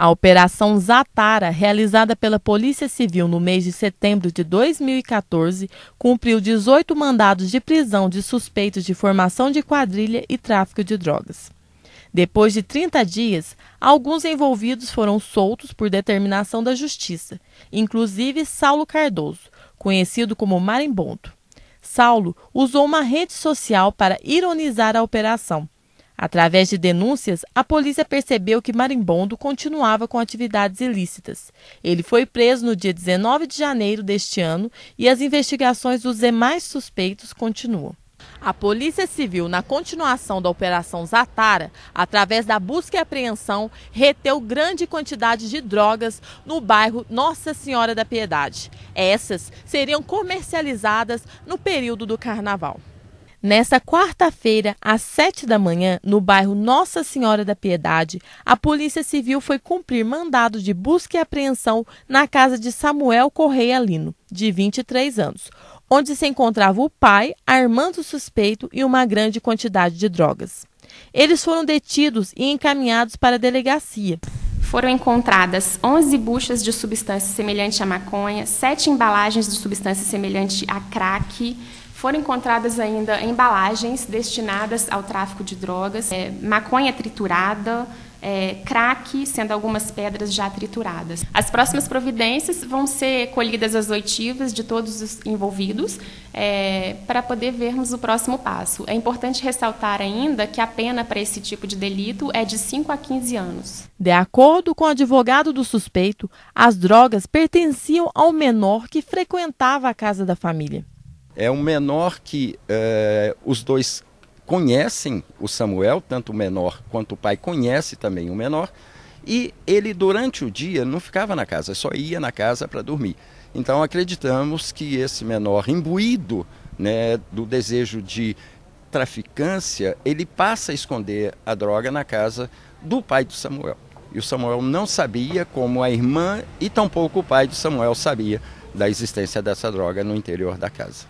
A Operação Zatara, realizada pela Polícia Civil no mês de setembro de 2014, cumpriu 18 mandados de prisão de suspeitos de formação de quadrilha e tráfico de drogas. Depois de 30 dias, alguns envolvidos foram soltos por determinação da Justiça, inclusive Saulo Cardoso, conhecido como Marimbondo. Saulo usou uma rede social para ironizar a operação Através de denúncias, a polícia percebeu que Marimbondo continuava com atividades ilícitas. Ele foi preso no dia 19 de janeiro deste ano e as investigações dos demais suspeitos continuam. A Polícia Civil, na continuação da Operação Zatara, através da busca e apreensão, reteu grande quantidade de drogas no bairro Nossa Senhora da Piedade. Essas seriam comercializadas no período do Carnaval. Nesta quarta-feira, às sete da manhã, no bairro Nossa Senhora da Piedade, a Polícia Civil foi cumprir mandado de busca e apreensão na casa de Samuel Correia Lino, de 23 anos, onde se encontrava o pai, irmã do suspeito e uma grande quantidade de drogas. Eles foram detidos e encaminhados para a delegacia foram encontradas 11 buchas de substância semelhante à maconha, 7 embalagens de substância semelhante a crack, foram encontradas ainda embalagens destinadas ao tráfico de drogas, é, maconha triturada, é, crack, sendo algumas pedras já trituradas. As próximas providências vão ser colhidas as oitivas de todos os envolvidos é, para poder vermos o próximo passo. É importante ressaltar ainda que a pena para esse tipo de delito é de 5 a 15 anos. De acordo com o advogado do suspeito, as drogas pertenciam ao menor que frequentava a casa da família. É um menor que é, os dois conhecem o Samuel, tanto o menor quanto o pai conhece também o menor, e ele durante o dia não ficava na casa, só ia na casa para dormir. Então acreditamos que esse menor imbuído né, do desejo de traficância, ele passa a esconder a droga na casa do pai do Samuel. E o Samuel não sabia, como a irmã e tampouco o pai do Samuel sabia da existência dessa droga no interior da casa.